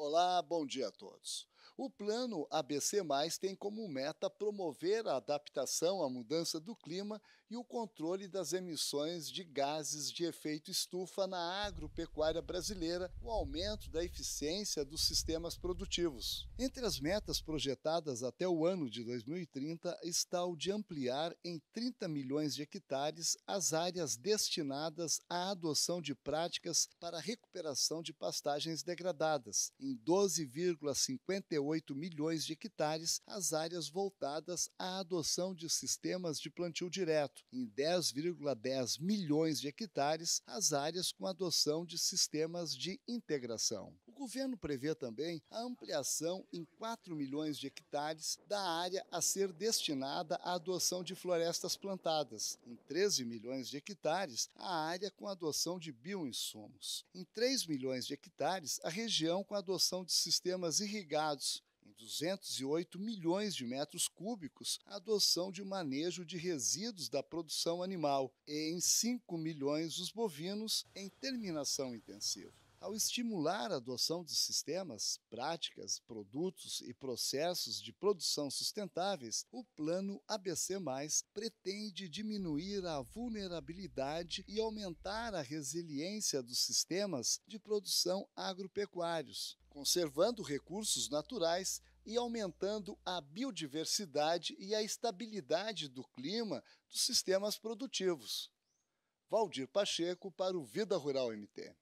Olá, bom dia a todos. O plano ABC, tem como meta promover a adaptação à mudança do clima e o controle das emissões de gases de efeito estufa na agropecuária brasileira, o aumento da eficiência dos sistemas produtivos. Entre as metas projetadas até o ano de 2030 está o de ampliar em 30 milhões de hectares as áreas destinadas à adoção de práticas para recuperação de pastagens degradadas, em 12,58 8 milhões de hectares as áreas voltadas à adoção de sistemas de plantio direto, em 10,10 milhões de hectares as áreas com adoção de sistemas de integração governo prevê também a ampliação em 4 milhões de hectares da área a ser destinada à adoção de florestas plantadas, em 13 milhões de hectares a área com adoção de bioinsumos, em 3 milhões de hectares a região com adoção de sistemas irrigados, em 208 milhões de metros cúbicos a adoção de manejo de resíduos da produção animal e em 5 milhões os bovinos em terminação intensiva. Ao estimular a adoção de sistemas, práticas, produtos e processos de produção sustentáveis, o Plano ABC, pretende diminuir a vulnerabilidade e aumentar a resiliência dos sistemas de produção agropecuários, conservando recursos naturais e aumentando a biodiversidade e a estabilidade do clima dos sistemas produtivos. Valdir Pacheco para o Vida Rural MT.